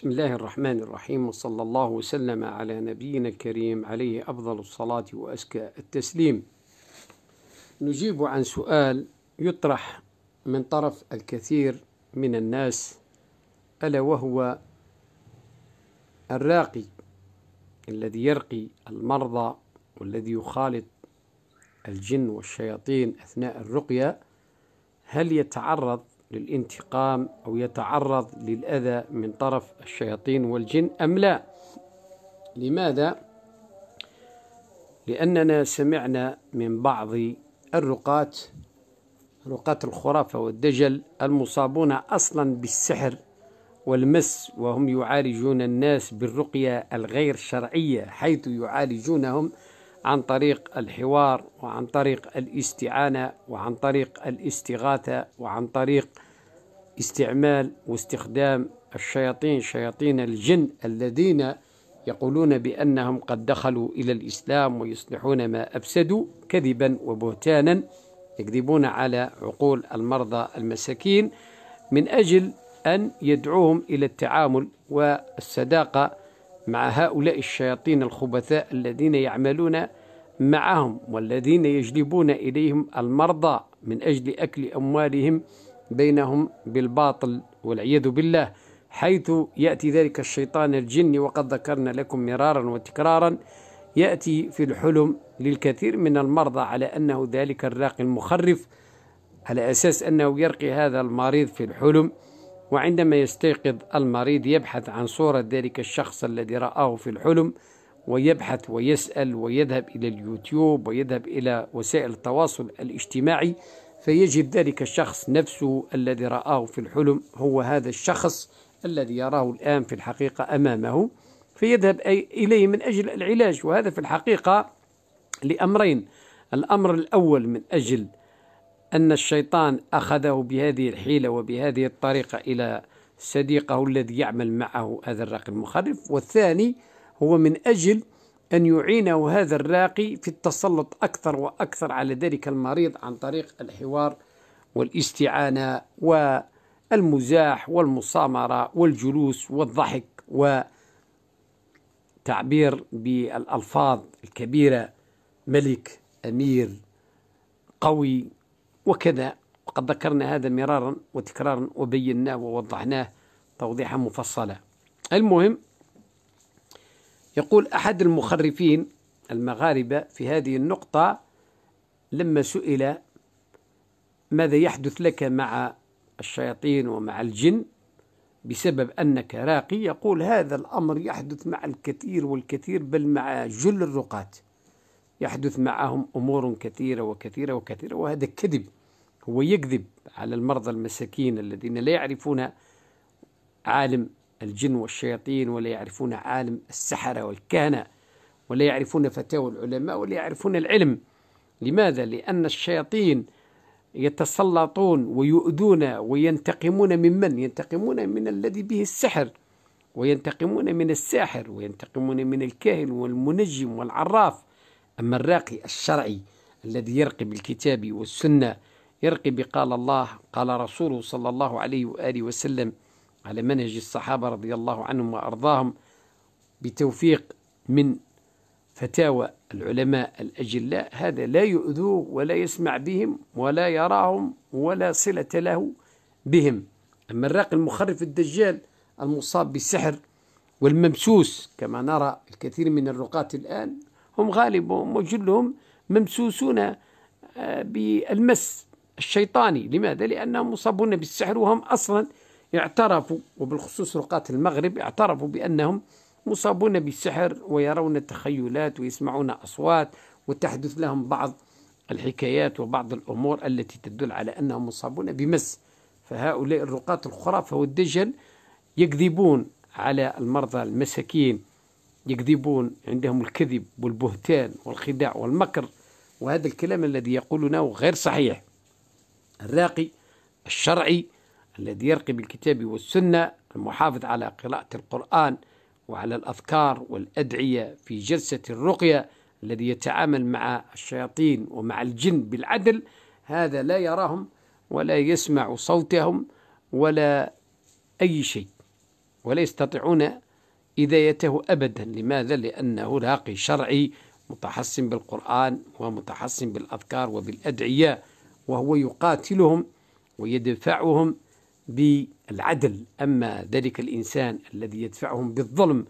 بسم الله الرحمن الرحيم وصلى الله وسلم على نبينا الكريم عليه أفضل الصلاة وأزكى التسليم نجيب عن سؤال يطرح من طرف الكثير من الناس ألا وهو الراقي الذي يرقي المرضى والذي يخالط الجن والشياطين أثناء الرقية هل يتعرض للانتقام أو يتعرض للأذى من طرف الشياطين والجن أم لا لماذا؟ لأننا سمعنا من بعض الرقاة رقاة الخرافة والدجل المصابون أصلا بالسحر والمس وهم يعالجون الناس بالرقية الغير شرعية حيث يعالجونهم عن طريق الحوار وعن طريق الاستعانة وعن طريق الاستغاثة وعن طريق استعمال واستخدام الشياطين شياطين الجن الذين يقولون بأنهم قد دخلوا إلى الإسلام ويصلحون ما أفسدوا كذبا وبهتانا يكذبون على عقول المرضى المساكين من أجل أن يدعوهم إلى التعامل والصداقة مع هؤلاء الشياطين الخبثاء الذين يعملون معهم والذين يجلبون إليهم المرضى من أجل أكل أموالهم بينهم بالباطل والعياذ بالله حيث يأتي ذلك الشيطان الجني وقد ذكرنا لكم مرارا وتكرارا يأتي في الحلم للكثير من المرضى على أنه ذلك الراقي المخرف على أساس أنه يرقي هذا المريض في الحلم وعندما يستيقظ المريض يبحث عن صورة ذلك الشخص الذي رآه في الحلم ويبحث ويسأل ويذهب إلى اليوتيوب ويذهب إلى وسائل التواصل الاجتماعي فيجد ذلك الشخص نفسه الذي رآه في الحلم هو هذا الشخص الذي يراه الآن في الحقيقة أمامه فيذهب إليه من أجل العلاج وهذا في الحقيقة لأمرين الأمر الأول من أجل أن الشيطان أخذه بهذه الحيلة وبهذه الطريقة إلى صديقه الذي يعمل معه هذا الراقي المخرف والثاني هو من أجل أن يعينه هذا الراقي في التسلط أكثر وأكثر على ذلك المريض عن طريق الحوار والاستعانة والمزاح والمسامرة والجلوس والضحك وتعبير بالألفاظ الكبيرة ملك أمير قوي وكذا وقد ذكرنا هذا مرارا وتكرارا وبيناه ووضحناه توضيحا مفصلا المهم يقول أحد المخرفين المغاربة في هذه النقطة لما سئل ماذا يحدث لك مع الشياطين ومع الجن بسبب أنك راقي يقول هذا الأمر يحدث مع الكثير والكثير بل مع جل الرقاة يحدث معهم أمور كثيرة وكثيرة وكثيرة وهذا كذب هو يكذب على المرضى المساكين الذين لا يعرفون عالم الجن والشياطين ولا يعرفون عالم السحرة والكهنة ولا يعرفون فتاوى العلماء ولا يعرفون العلم لماذا؟ لأن الشياطين يتسلطون ويؤذون وينتقمون ممن؟ ينتقمون من الذي به السحر وينتقمون من الساحر وينتقمون من الكاهن والمنجم والعراف أما الراقي الشرعي الذي يرقي بالكتاب والسنة يرقي بقال الله قال رسوله صلى الله عليه وآله وسلم على منهج الصحابة رضي الله عنهم وأرضاهم بتوفيق من فتاوى العلماء الأجلاء هذا لا يؤذوه ولا يسمع بهم ولا يراهم ولا صلة له بهم أما الراقي المخرف الدجال المصاب بالسحر والممسوس كما نرى الكثير من الرقاة الآن هم غالبهم وجلهم ممسوسون آه، بالمس الشيطاني لماذا؟ لأنهم مصابون بالسحر وهم أصلا اعترفوا وبالخصوص رقاة المغرب اعترفوا بأنهم مصابون بالسحر ويرون تخيلات ويسمعون أصوات وتحدث لهم بعض الحكايات وبعض الأمور التي تدل على أنهم مصابون بمس فهؤلاء الرقاة الخرافة والدجل يكذبون على المرضى المساكين يكذبون عندهم الكذب والبهتان والخداع والمكر وهذا الكلام الذي يقولونه غير صحيح الراقي الشرعي الذي يرقي بالكتاب والسنة المحافظ على قراءة القرآن وعلى الأذكار والأدعية في جلسة الرقية الذي يتعامل مع الشياطين ومع الجن بالعدل هذا لا يراهم ولا يسمع صوتهم ولا أي شيء ولا يستطيعون إذايته أبدا لماذا؟ لأنه لاقي شرعي متحصن بالقرآن ومتحصن بالأذكار وبالأدعية وهو يقاتلهم ويدفعهم بالعدل أما ذلك الإنسان الذي يدفعهم بالظلم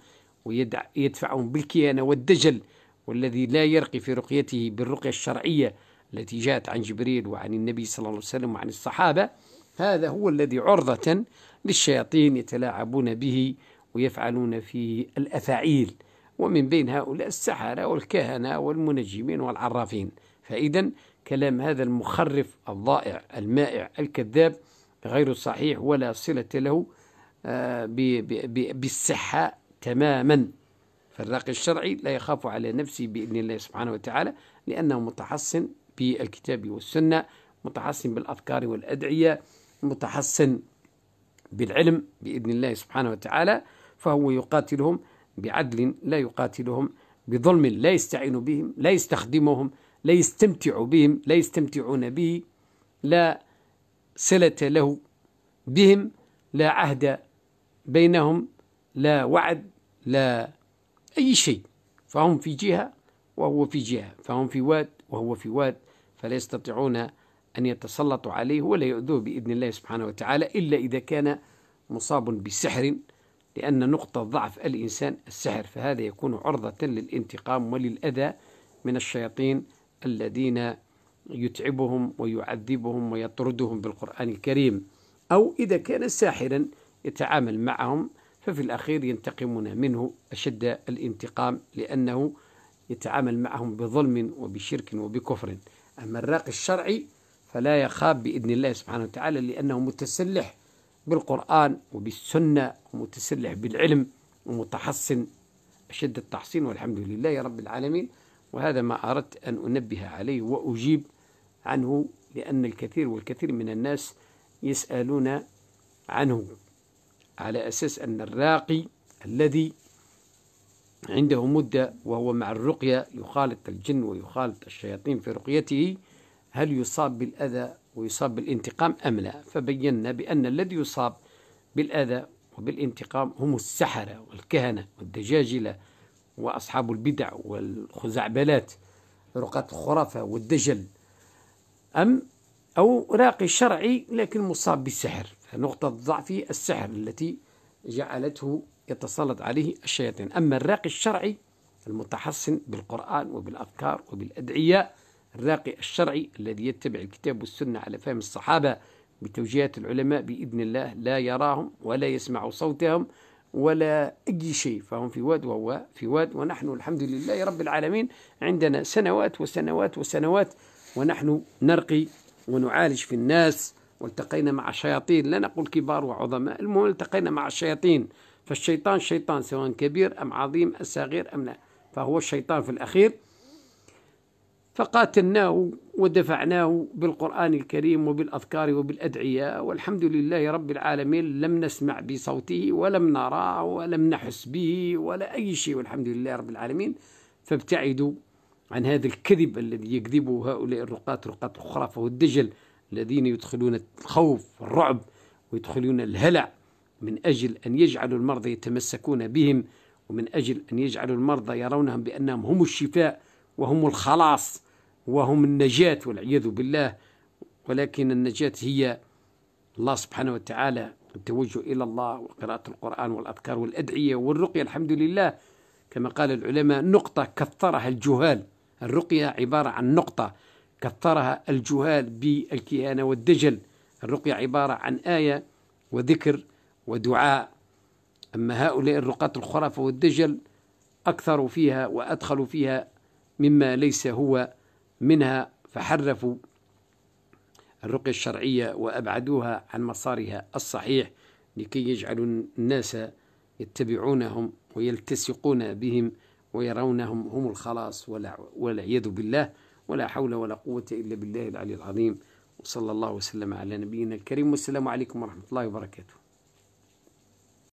ويدفعهم بالكيانة والدجل والذي لا يرقي في رقيته بالرقية الشرعية التي جاءت عن جبريل وعن النبي صلى الله عليه وسلم وعن الصحابة هذا هو الذي عرضة للشياطين يتلاعبون به ويفعلون فيه الأفاعيل ومن بين هؤلاء السحرة والكهنة والمنجمين والعرافين فإذا كلام هذا المخرف الضائع المائع الكذاب غير صحيح ولا صلة له آه، بالصحة تماما فالراقي الشرعي لا يخاف على نفسه بإذن الله سبحانه وتعالى لأنه متحصن بالكتاب والسنة متحصن بالأذكار والأدعية متحصن بالعلم بإذن الله سبحانه وتعالى فهو يقاتلهم بعدل لا يقاتلهم بظلم لا يستعين بهم لا يستخدمهم لا يستمتع بهم لا يستمتعون به لا صلة له بهم لا عهد بينهم لا وعد لا أي شيء فهم في جهة وهو في جهة فهم في واد وهو في واد فلا يستطيعون أن يتسلطوا عليه ولا يؤذوه بإذن الله سبحانه وتعالى إلا إذا كان مصاب بسحر لأن نقطة ضعف الإنسان السحر فهذا يكون عرضة للانتقام وللأذى من الشياطين الذين يتعبهم ويعذبهم ويطردهم بالقرآن الكريم أو إذا كان ساحرا يتعامل معهم ففي الأخير ينتقمون منه أشد الانتقام لأنه يتعامل معهم بظلم وبشرك وبكفر أما الراقي الشرعي فلا يخاب بإذن الله سبحانه وتعالى لأنه متسلح بالقرآن وبالسنة ومتسلح بالعلم ومتحصن أشد التحصين والحمد لله رب العالمين وهذا ما أردت أن أنبه عليه وأجيب عنه لأن الكثير والكثير من الناس يسألون عنه على أساس أن الراقي الذي عنده مدة وهو مع الرقية يخالط الجن ويخالط الشياطين في رقيته هل يصاب بالأذى ويصاب بالانتقام أم لا فبينا بأن الذي يصاب بالأذى وبالانتقام هم السحرة والكهنة والدجاجلة وأصحاب البدع والخزعبلات رقاة الخرافة والدجل أم أو راقي شرعي لكن مصاب بالسحر نقطة ضعفه السحر التي جعلته يتسلط عليه الشياطين أما الراقي الشرعي المتحصن بالقرآن وبالأذكار وبالأدعية الراقي الشرعي الذي يتبع الكتاب والسنة على فهم الصحابة بتوجيهات العلماء بإذن الله لا يراهم ولا يسمع صوتهم ولا أي شيء فهم في واد وهو في واد ونحن الحمد لله رب العالمين عندنا سنوات وسنوات وسنوات ونحن نرقي ونعالج في الناس والتقينا مع شياطين لا نقول كبار وعظماء المهم التقينا مع الشياطين فالشيطان شيطان سواء كبير أم عظيم أم صغير أم لا فهو الشيطان في الأخير فقاتلناه ودفعناه بالقرآن الكريم وبالأذكار وبالأدعية والحمد لله رب العالمين لم نسمع بصوته ولم نراه ولم نحس به ولا أي شيء والحمد لله رب العالمين فابتعدوا عن هذا الكذب الذي يكذبه هؤلاء الرقاة رقاة الخرافة والدجل الذين يدخلون الخوف والرعب ويدخلون الهلع من أجل أن يجعلوا المرضى يتمسكون بهم ومن أجل أن يجعلوا المرضى يرونهم بأنهم هم الشفاء وهم الخلاص وهم النجاة والعياذ بالله ولكن النجاة هي الله سبحانه وتعالى التوجه إلى الله وقراءة القرآن والأذكار والأدعية والرقية الحمد لله كما قال العلماء نقطة كثرها الجهال الرقية عبارة عن نقطة كثرها الجهال بالكهانة والدجل الرقية عبارة عن آية وذكر ودعاء أما هؤلاء الرقاة الخرافة والدجل أكثروا فيها وأدخلوا فيها مما ليس هو منها فحرفوا الرقية الشرعية وأبعدوها عن مسارها الصحيح لكي يجعلوا الناس يتبعونهم ويلتصقون بهم ويرونهم هم الخلاص والعياذ بالله ولا حول ولا قوة إلا بالله العلي العظيم وصلى الله وسلم على نبينا الكريم والسلام عليكم ورحمة الله وبركاته